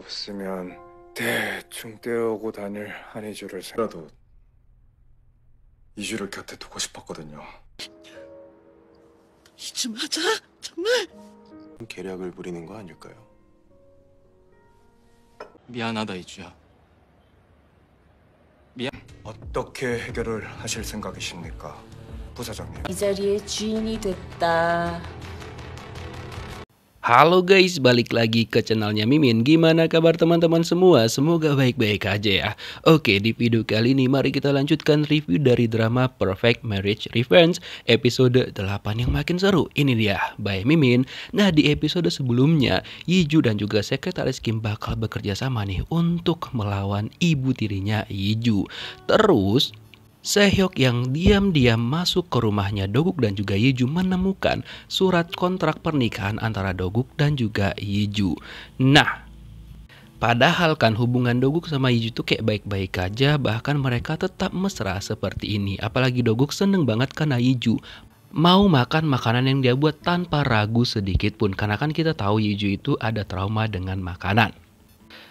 없으면 대충 떼어오고 다닐 한이주를 생라도 이주를 곁에 두고 싶었거든요. 이쯤 하자 정말? 계략을 부리는 거 아닐까요? 미안하다 이주야. 미안. 어떻게 해결을 하실 생각이십니까, 부사장님? 이 자리에 주인이 됐다. Halo guys, balik lagi ke channelnya Mimin Gimana kabar teman-teman semua? Semoga baik-baik aja ya Oke, di video kali ini mari kita lanjutkan review dari drama Perfect Marriage Revenge Episode 8 yang makin seru Ini dia, by Mimin Nah, di episode sebelumnya Yiju dan juga sekretaris Kim bakal bekerja sama nih Untuk melawan ibu tirinya Yiju Terus, Sehyok yang diam-diam masuk ke rumahnya Doguk dan juga Yeju menemukan surat kontrak pernikahan antara Doguk dan juga Yeju. Nah, Padahal kan hubungan Doguk sama Yiju tuh kayak baik-baik aja bahkan mereka tetap mesra seperti ini. Apalagi Doguk seneng banget karena Yiju mau makan makanan yang dia buat tanpa ragu sedikit pun karena kan kita tahu Yiju itu ada trauma dengan makanan.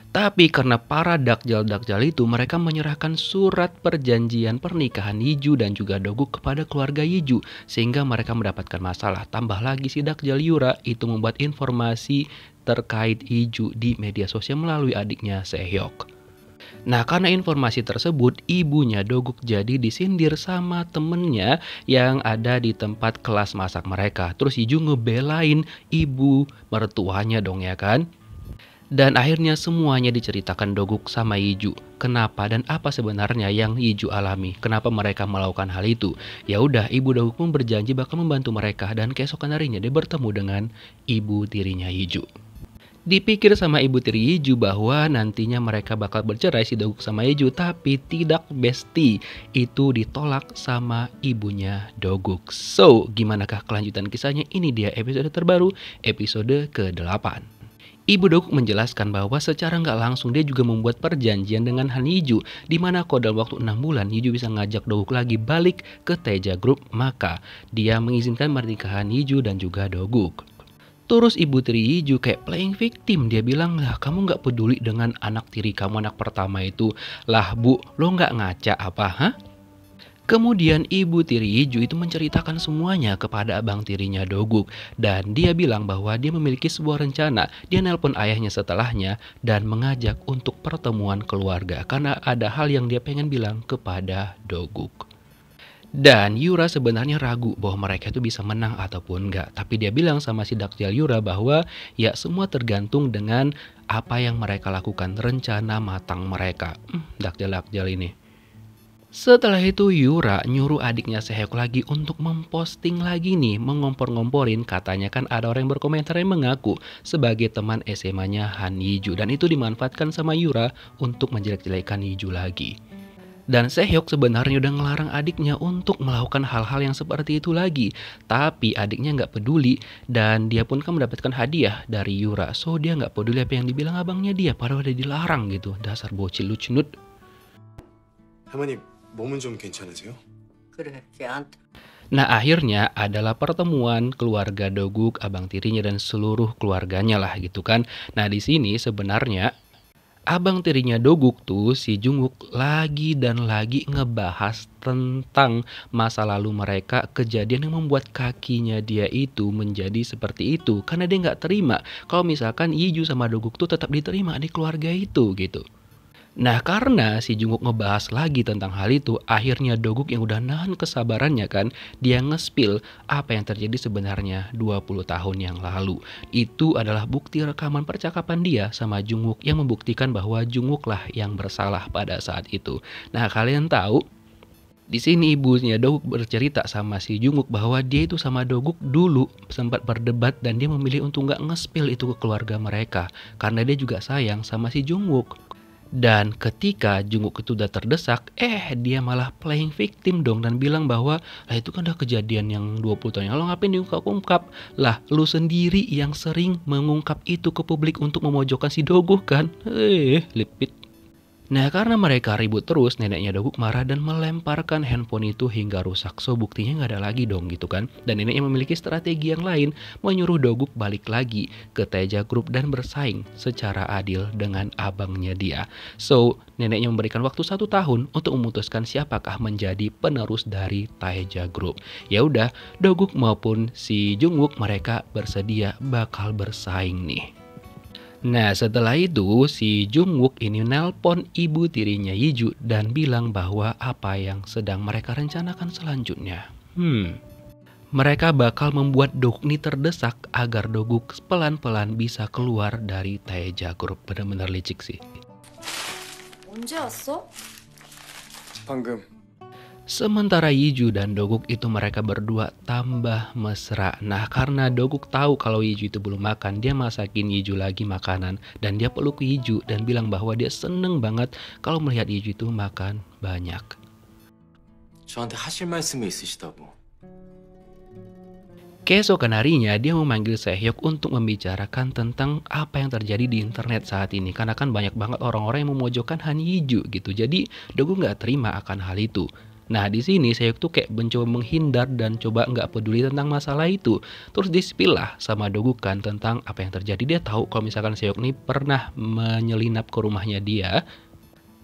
Tapi karena para dakjal-dakjal itu mereka menyerahkan surat perjanjian pernikahan Yiju dan juga Dogu kepada keluarga Yiju sehingga mereka mendapatkan masalah. Tambah lagi si dakjal Yura itu membuat informasi terkait Yiju di media sosial melalui adiknya Sehyok. Nah karena informasi tersebut ibunya Doguk jadi disindir sama temennya yang ada di tempat kelas masak mereka Terus Iju ngebelain ibu mertuanya dong ya kan dan akhirnya semuanya diceritakan Doguk sama Iju, Kenapa dan apa sebenarnya yang Iju alami? Kenapa mereka melakukan hal itu? Ya udah, Ibu Doguk pun berjanji bakal membantu mereka dan keesokan harinya dia bertemu dengan ibu tirinya Iju. Dipikir sama ibu tiri Iju bahwa nantinya mereka bakal bercerai si Doguk sama Iju, tapi tidak besti. Itu ditolak sama ibunya Doguk. So, gimanakah kelanjutan kisahnya? Ini dia episode terbaru, episode ke-8. Ibu Dokuk menjelaskan bahwa secara nggak langsung dia juga membuat perjanjian dengan Han Yiju di mana kalau dalam waktu enam bulan Yiju bisa ngajak Dokuk lagi balik ke Teja Group maka dia mengizinkan pernikahan Yiju dan juga Doguk. Terus ibu tiri Yiju kayak playing victim. Dia bilang, lah kamu nggak peduli dengan anak tiri kamu anak pertama itu. Lah bu, lo nggak ngaca apa, ha? Kemudian ibu tiri Iju itu menceritakan semuanya kepada abang tirinya Doguk dan dia bilang bahwa dia memiliki sebuah rencana. Dia nelpon ayahnya setelahnya dan mengajak untuk pertemuan keluarga karena ada hal yang dia pengen bilang kepada Doguk. Dan Yura sebenarnya ragu bahwa mereka itu bisa menang ataupun enggak. Tapi dia bilang sama si Daktil Yura bahwa ya semua tergantung dengan apa yang mereka lakukan, rencana matang mereka. Hmm, Daktial ini. Setelah itu Yura nyuruh adiknya Sehyuk lagi untuk memposting lagi nih, mengompor-ngomporin katanya kan ada orang yang berkomentar yang mengaku sebagai teman SMA-nya Han Yiju dan itu dimanfaatkan sama Yura untuk menjelek-jelekan Yiju lagi. Dan Sehyok sebenarnya udah ngelarang adiknya untuk melakukan hal-hal yang seperti itu lagi. Tapi adiknya nggak peduli dan dia pun kan mendapatkan hadiah dari Yura. So dia nggak peduli apa yang dibilang abangnya dia padahal udah dilarang gitu. Dasar bocil lucu nut. 몸은 좀 괜찮으세요? Nah akhirnya adalah pertemuan keluarga Doguk, abang tirinya dan seluruh keluarganya lah gitu kan. Nah di sini sebenarnya abang tirinya Doguk tuh si Junguk lagi dan lagi ngebahas tentang masa lalu mereka kejadian yang membuat kakinya dia itu menjadi seperti itu karena dia nggak terima kalau misalkan Yiju sama Doguk tuh tetap diterima di keluarga itu gitu. Nah karena si Jungkook ngebahas lagi tentang hal itu, akhirnya Doguk yang udah nahan kesabarannya kan, dia ngespil apa yang terjadi sebenarnya 20 tahun yang lalu. Itu adalah bukti rekaman percakapan dia sama Jungkook yang membuktikan bahwa Jungkook lah yang bersalah pada saat itu. Nah kalian tahu di sini ibunya Doguk bercerita sama si Jungkook bahwa dia itu sama Doguk dulu sempat berdebat dan dia memilih untuk nggak ngespil itu ke keluarga mereka karena dia juga sayang sama si Jungkook. Dan ketika Jungkook itu udah terdesak, eh dia malah playing victim dong dan bilang bahwa lah itu kan udah kejadian yang 20 tahun yang lalu ngapain diungkap-ungkap? Lah lu sendiri yang sering mengungkap itu ke publik untuk memojokkan si Dogo kan? Eh, lipit Nah karena mereka ribut terus neneknya Doguk marah dan melemparkan handphone itu hingga rusak So buktinya nggak ada lagi dong gitu kan Dan neneknya memiliki strategi yang lain Menyuruh Doguk balik lagi ke Teja Group dan bersaing secara adil dengan abangnya dia So neneknya memberikan waktu satu tahun untuk memutuskan siapakah menjadi penerus dari Teja Group Ya udah Doguk maupun si Jungwook mereka bersedia bakal bersaing nih Nah setelah itu si Jungwook ini nelpon ibu tirinya Yiju dan bilang bahwa apa yang sedang mereka rencanakan selanjutnya. Hmm, mereka bakal membuat Dokni terdesak agar Doguk pelan-pelan bisa keluar dari Taeja Group. benar-benar licik sih. 언제 왔어? 방금. Sementara Yiju dan Doguk itu mereka berdua tambah mesra. Nah karena Doguk tahu kalau Yiju itu belum makan, dia masakin Yiju lagi makanan. Dan dia peluk Yiju dan bilang bahwa dia seneng banget kalau melihat Yiju itu makan banyak. Keesokan harinya dia memanggil Sehyuk untuk membicarakan tentang apa yang terjadi di internet saat ini karena kan banyak banget orang-orang yang memojokkan Han Yiju gitu. Jadi Dogu gak terima akan hal itu. Nah di sini saya tuh kayak mencoba menghindar dan coba nggak peduli tentang masalah itu. Terus dispil sama Dogukan tentang apa yang terjadi. Dia tahu kalau misalkan Seok nih pernah menyelinap ke rumahnya dia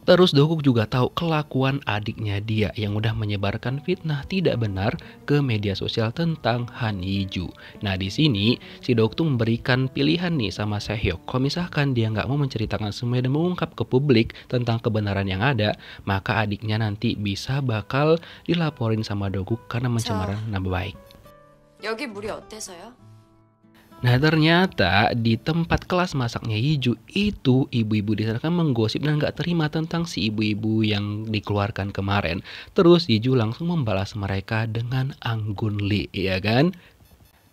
Terus Dokuk juga tahu kelakuan adiknya dia yang udah menyebarkan fitnah tidak benar ke media sosial tentang Han Yiju. Nah di sini si Dokuk tuh memberikan pilihan nih sama Sehyok. Kalau misalkan dia nggak mau menceritakan semuanya dan mengungkap ke publik tentang kebenaran yang ada, maka adiknya nanti bisa bakal dilaporin sama Dokuk karena mencemaran nama baik. 여기 물이 어때서요? Nah ternyata di tempat kelas masaknya Yiju itu ibu-ibu di sana kan menggosip dan nggak terima tentang si ibu-ibu yang dikeluarkan kemarin. Terus Yiju langsung membalas mereka dengan Anggun Li, ya kan?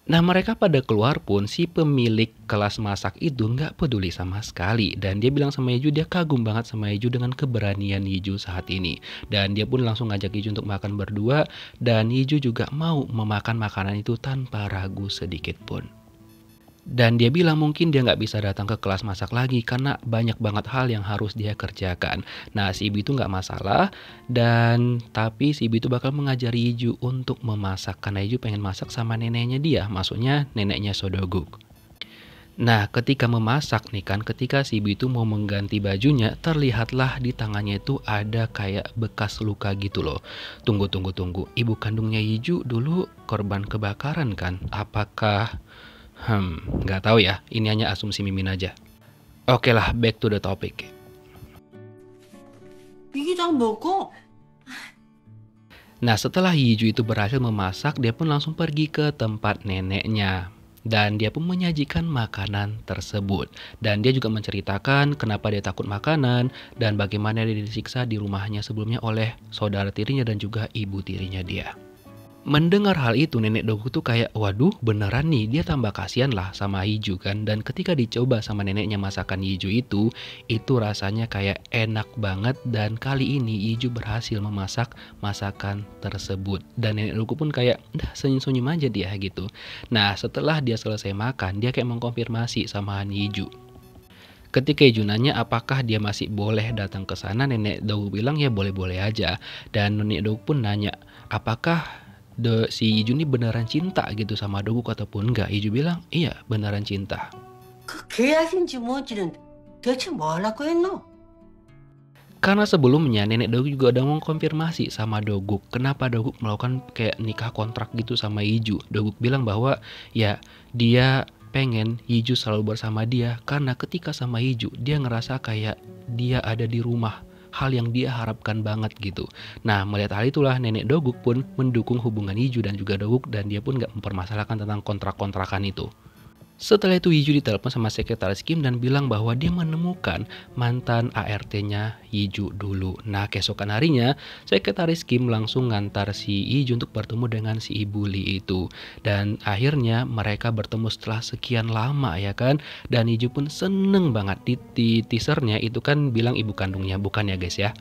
Nah mereka pada keluar pun si pemilik kelas masak itu nggak peduli sama sekali dan dia bilang sama Yiju dia kagum banget sama Yiju dengan keberanian Yiju saat ini dan dia pun langsung ngajak Yiju untuk makan berdua dan Yiju juga mau memakan makanan itu tanpa ragu sedikit pun. Dan dia bilang mungkin dia nggak bisa datang ke kelas masak lagi karena banyak banget hal yang harus dia kerjakan. Nah si Ibu itu nggak masalah dan tapi si Ibu itu bakal mengajari Iju untuk memasak karena Iju pengen masak sama neneknya dia, maksudnya neneknya Sodoguk. Nah, ketika memasak nih kan, ketika si Ibu itu mau mengganti bajunya, terlihatlah di tangannya itu ada kayak bekas luka gitu loh. Tunggu, tunggu, tunggu. Ibu kandungnya Iju dulu korban kebakaran kan? Apakah Hmm, nggak tahu ya. Ini hanya asumsi Mimin aja. Oke lah, back to the topic. Nah, setelah Yiju itu berhasil memasak, dia pun langsung pergi ke tempat neneknya. Dan dia pun menyajikan makanan tersebut. Dan dia juga menceritakan kenapa dia takut makanan dan bagaimana dia disiksa di rumahnya sebelumnya oleh saudara tirinya dan juga ibu tirinya dia. Mendengar hal itu nenek Dogu tuh kayak waduh beneran nih dia tambah kasihan lah sama Hiju kan dan ketika dicoba sama neneknya masakan Hiju itu itu rasanya kayak enak banget dan kali ini Hiju berhasil memasak masakan tersebut dan nenek Dogu pun kayak dah senyum-senyum aja dia gitu. Nah setelah dia selesai makan dia kayak mengkonfirmasi sama Han Hiju Ketika Hiju nanya apakah dia masih boleh datang ke sana, nenek Dogu bilang ya boleh-boleh aja. Dan nenek Dogu pun nanya, apakah The, si Iju ini beneran cinta gitu sama Doguk ataupun enggak? Iju bilang, iya beneran cinta. Karena sebelumnya nenek Doguk juga udah mengkonfirmasi sama Doguk kenapa Doguk melakukan kayak nikah kontrak gitu sama Iju. Doguk bilang bahwa ya dia pengen Iju selalu bersama dia karena ketika sama Iju dia ngerasa kayak dia ada di rumah hal yang dia harapkan banget gitu. Nah melihat hal itulah nenek Doguk pun mendukung hubungan Yiju dan juga Doguk dan dia pun nggak mempermasalahkan tentang kontrak-kontrakan itu. Setelah itu Yiju ditelepon sama sekretaris Kim dan bilang bahwa dia menemukan mantan ART-nya Yiju dulu. Nah keesokan harinya sekretaris Kim langsung ngantar si Yiju untuk bertemu dengan si Ibu Lee itu. Dan akhirnya mereka bertemu setelah sekian lama ya kan. Dan Yiju pun seneng banget di, di teasernya itu kan bilang ibu kandungnya bukan ya guys ya.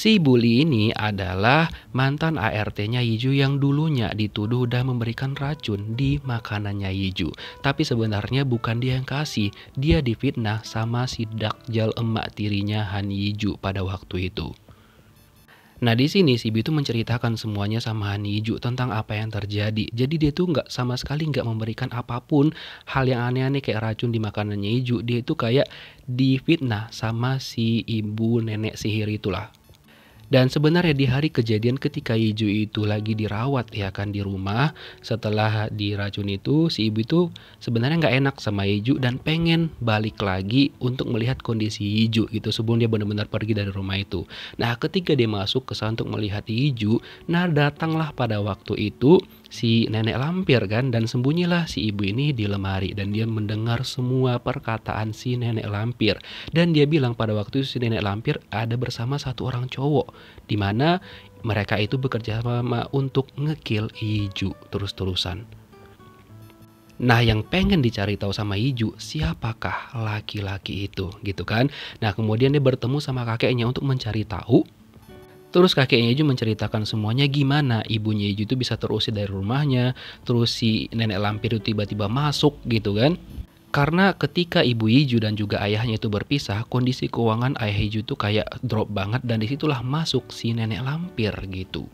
Si Buli ini adalah mantan ART-nya Yiju yang dulunya dituduh udah memberikan racun di makanannya Yiju. Tapi sebenarnya bukan dia yang kasih, dia difitnah sama si Dakjal emak tirinya Han Yiju pada waktu itu. Nah di sini si Bitu menceritakan semuanya sama Han Iju tentang apa yang terjadi. Jadi dia tuh nggak sama sekali nggak memberikan apapun hal yang aneh-aneh kayak racun di makanannya Iju. Dia itu kayak difitnah sama si ibu nenek sihir itulah dan sebenarnya di hari kejadian ketika Iju itu lagi dirawat ya kan di rumah setelah diracun itu si ibu itu sebenarnya nggak enak sama Iju dan pengen balik lagi untuk melihat kondisi Iju gitu sebelum dia benar-benar pergi dari rumah itu. Nah ketika dia masuk ke sana untuk melihat Iju, nah datanglah pada waktu itu si nenek lampir kan dan sembunyilah si ibu ini di lemari dan dia mendengar semua perkataan si nenek lampir dan dia bilang pada waktu itu si nenek lampir ada bersama satu orang cowok di mana mereka itu bekerja sama untuk ngekill Iju terus-terusan. Nah, yang pengen dicari tahu sama Iju, siapakah laki-laki itu, gitu kan? Nah, kemudian dia bertemu sama kakeknya untuk mencari tahu Terus kakeknya Yeju menceritakan semuanya gimana ibunya Yeju itu bisa terusir dari rumahnya, terus si nenek lampir itu tiba-tiba masuk gitu kan. Karena ketika ibu Iju dan juga ayahnya itu berpisah, kondisi keuangan ayah Iju tuh kayak drop banget dan disitulah masuk si nenek lampir gitu.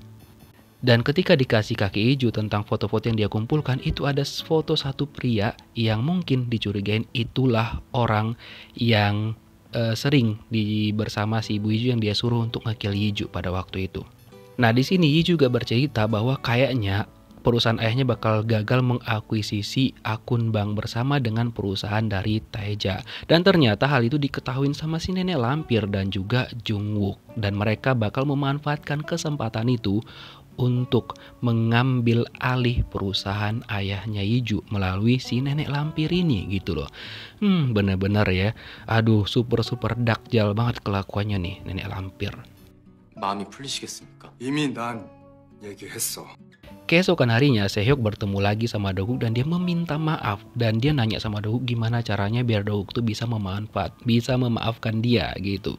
Dan ketika dikasih kaki Iju tentang foto-foto yang dia kumpulkan, itu ada foto satu pria yang mungkin dicurigain itulah orang yang Eh, sering di bersama si ibu Yiju yang dia suruh untuk ngekill Yiju pada waktu itu. Nah, di sini Yiju juga bercerita bahwa kayaknya perusahaan ayahnya bakal gagal mengakuisisi akun bank bersama dengan perusahaan dari Taeja. Dan ternyata hal itu diketahui sama si nenek lampir dan juga Jungwook. Dan mereka bakal memanfaatkan kesempatan itu untuk mengambil alih perusahaan ayahnya Iju melalui si nenek lampir ini gitu loh. Hmm, benar-benar ya. Aduh, super-super dakjal banget kelakuannya nih nenek lampir. Keesokan harinya, Sehyuk bertemu lagi sama Doguk dan dia meminta maaf dan dia nanya sama Doguk gimana caranya biar Doguk tuh bisa memanfaat, bisa memaafkan dia gitu.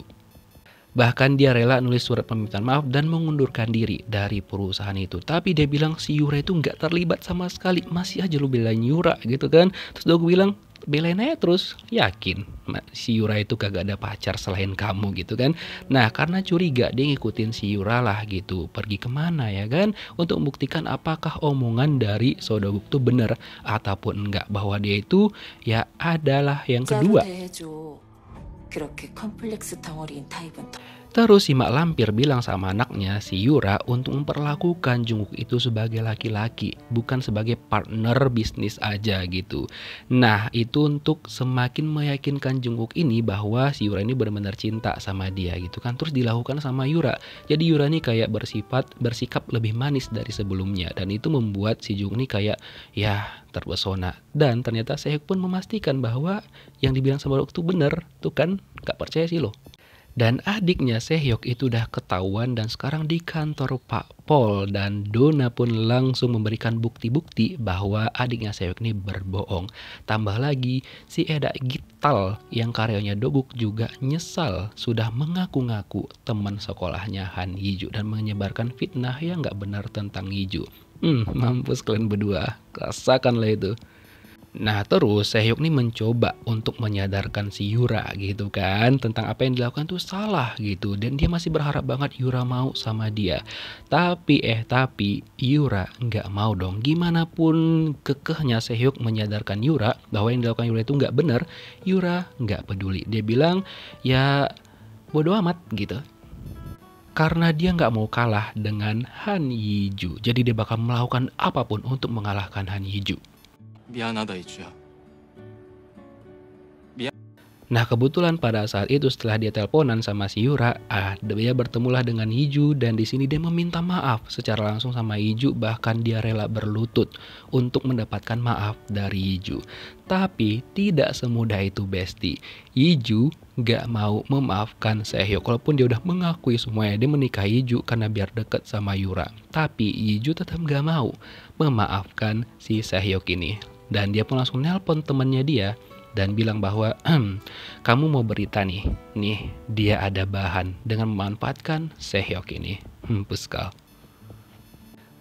Bahkan dia rela nulis surat permintaan maaf dan mengundurkan diri dari perusahaan itu. Tapi dia bilang si Yura itu nggak terlibat sama sekali. Masih aja lu belain Yura gitu kan. Terus dia bilang, belain aja terus yakin si Yura itu kagak ada pacar selain kamu gitu kan nah karena curiga dia ngikutin si Yura lah gitu pergi kemana ya kan untuk membuktikan apakah omongan dari Sodoguk itu benar ataupun enggak bahwa dia itu ya adalah yang kedua 그렇게 컴플렉스 덩어리인 타입은 더... Terus si Mak Lampir bilang sama anaknya si Yura untuk memperlakukan Jungkook itu sebagai laki-laki, bukan sebagai partner bisnis aja gitu. Nah, itu untuk semakin meyakinkan Jungkook ini bahwa si Yura ini benar-benar cinta sama dia gitu kan. Terus dilakukan sama Yura. Jadi Yura ini kayak bersifat bersikap lebih manis dari sebelumnya dan itu membuat si Jungkook ini kayak ya terpesona. Dan ternyata saya pun memastikan bahwa yang dibilang sama Jungkook itu benar, tuh kan? Gak percaya sih loh. Dan adiknya Sehyok itu udah ketahuan dan sekarang di kantor Pak Pol dan Dona pun langsung memberikan bukti-bukti bahwa adiknya Sehyok ini berbohong. Tambah lagi si Eda Gital yang karyanya Dobuk juga nyesal sudah mengaku-ngaku teman sekolahnya Han Yiju dan menyebarkan fitnah yang gak benar tentang Yiju. Hmm, mampus kalian berdua, rasakanlah itu. Nah terus Sehyuk nih mencoba untuk menyadarkan si Yura gitu kan Tentang apa yang dilakukan tuh salah gitu Dan dia masih berharap banget Yura mau sama dia Tapi eh tapi Yura nggak mau dong Gimana pun kekehnya Sehyuk menyadarkan Yura Bahwa yang dilakukan Yura itu nggak bener Yura nggak peduli Dia bilang ya bodo amat gitu karena dia nggak mau kalah dengan Han Yiju. Jadi dia bakal melakukan apapun untuk mengalahkan Han Yiju. Nah kebetulan pada saat itu setelah dia teleponan sama si Yura, ah, dia bertemulah dengan Hiju dan di sini dia meminta maaf secara langsung sama Hiju bahkan dia rela berlutut untuk mendapatkan maaf dari Hiju. Tapi tidak semudah itu Besti. Hiju gak mau memaafkan Sehyo walaupun dia udah mengakui semuanya dia menikahi Hiju karena biar deket sama Yura. Tapi Hiju tetap gak mau memaafkan si Sehyo ini. Dan dia pun langsung nelpon temennya dia dan bilang bahwa ehm, kamu mau berita nih, nih dia ada bahan dengan memanfaatkan sehyok ini. Hmm, puskal.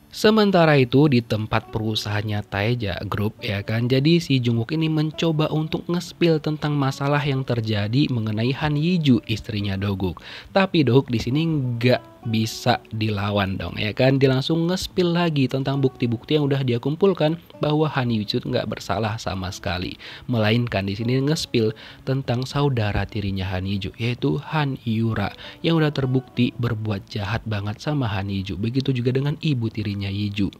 Sementara itu di tempat perusahaannya Taeja Group ya kan. Jadi si Jungkook ini mencoba untuk ngespil tentang masalah yang terjadi mengenai Han Yiju istrinya Doguk. Tapi Doguk di sini nggak bisa dilawan dong ya kan dia langsung ngespil lagi tentang bukti-bukti yang udah dia kumpulkan bahwa Han Yucut nggak bersalah sama sekali melainkan di sini ngespil tentang saudara tirinya Han Yiju yaitu Han Yura yang udah terbukti berbuat jahat banget sama Han Yiju begitu juga dengan ibu tirinya Yiju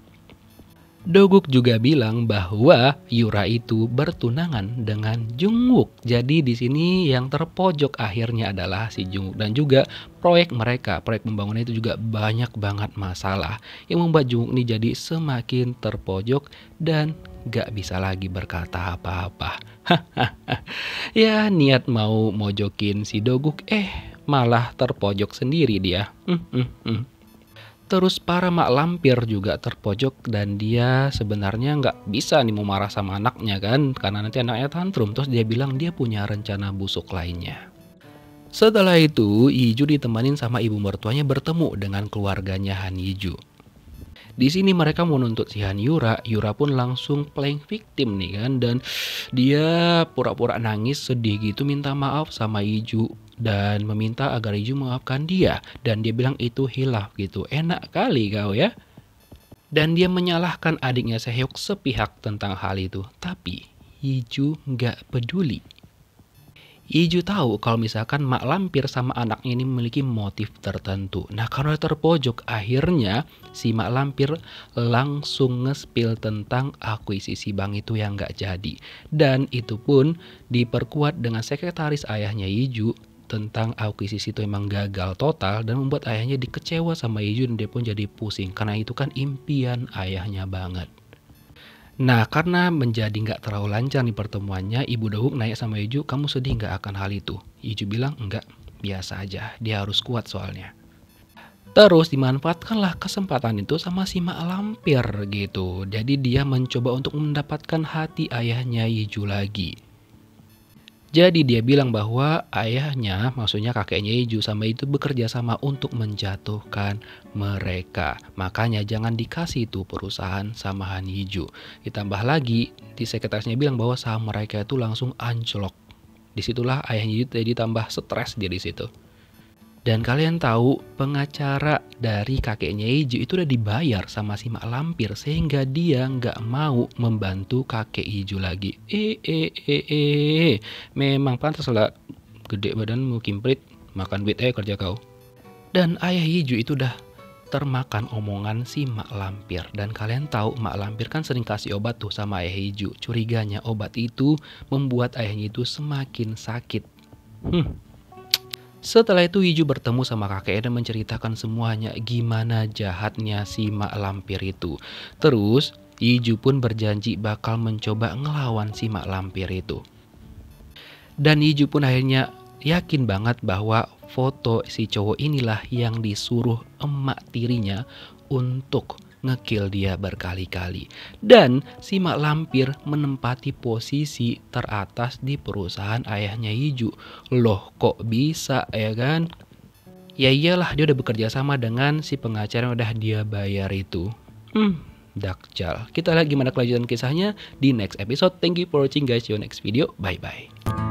Doguk juga bilang bahwa Yura itu bertunangan dengan Jungwook. Jadi di sini yang terpojok akhirnya adalah si Jungwook dan juga proyek mereka. Proyek pembangunan itu juga banyak banget masalah yang membuat Jungwook ini jadi semakin terpojok dan gak bisa lagi berkata apa-apa. ya niat mau mojokin si Doguk eh malah terpojok sendiri dia. Hmm, hmm, hmm. Terus para mak lampir juga terpojok dan dia sebenarnya nggak bisa nih mau marah sama anaknya kan karena nanti anaknya tantrum terus dia bilang dia punya rencana busuk lainnya. Setelah itu Iju ditemanin sama ibu mertuanya bertemu dengan keluarganya Han Iju. Di sini mereka menuntut si Han Yura, Yura pun langsung playing victim nih kan dan dia pura-pura nangis sedih gitu minta maaf sama Iju dan meminta agar Iju memaafkan dia dan dia bilang itu hilaf gitu. Enak kali kau ya. Dan dia menyalahkan adiknya Sehyuk sepihak tentang hal itu. Tapi Iju nggak peduli. Iju tahu kalau misalkan Mak Lampir sama anak ini memiliki motif tertentu. Nah karena terpojok akhirnya si Mak Lampir langsung ngespil tentang akuisisi bank itu yang nggak jadi. Dan itu pun diperkuat dengan sekretaris ayahnya Iju tentang akuisisi itu emang gagal total dan membuat ayahnya dikecewa sama dan dia pun jadi pusing karena itu kan impian ayahnya banget. Nah karena menjadi nggak terlalu lancar nih pertemuannya Ibu Dawuk nanya sama Yeju kamu sedih nggak akan hal itu? Yeju bilang enggak biasa aja dia harus kuat soalnya. Terus dimanfaatkanlah kesempatan itu sama si Mak Lampir gitu. Jadi dia mencoba untuk mendapatkan hati ayahnya Yiju lagi. Jadi dia bilang bahwa ayahnya, maksudnya kakeknya Iju sama itu bekerja sama untuk menjatuhkan mereka. Makanya jangan dikasih itu perusahaan sama Han Iju. Ditambah lagi, di sekretarisnya bilang bahwa saham mereka itu langsung anjlok. Disitulah ayahnya Iju tadi tambah stres dia di situ. Dan kalian tahu pengacara dari kakeknya Iju itu udah dibayar sama si Mak Lampir sehingga dia nggak mau membantu kakek Ijo lagi. Eh eh eh eh, memang pantas lah gede badan badanmu kimprit makan duit eh kerja kau. Dan ayah Ijo itu udah termakan omongan si Mak Lampir dan kalian tahu Mak Lampir kan sering kasih obat tuh sama ayah Iju. Curiganya obat itu membuat ayahnya itu semakin sakit. Hmm, setelah itu Iju bertemu sama kakek dan menceritakan semuanya gimana jahatnya si Mak Lampir itu. Terus Iju pun berjanji bakal mencoba ngelawan si Mak Lampir itu. Dan Iju pun akhirnya yakin banget bahwa foto si cowok inilah yang disuruh emak tirinya untuk ngekill dia berkali-kali. Dan si Mak Lampir menempati posisi teratas di perusahaan ayahnya Hiju. Loh kok bisa ya kan? Ya iyalah dia udah bekerja sama dengan si pengacara yang udah dia bayar itu. Hmm, Dakjal. Kita lihat gimana kelanjutan kisahnya di next episode. Thank you for watching guys. See you next video. Bye-bye.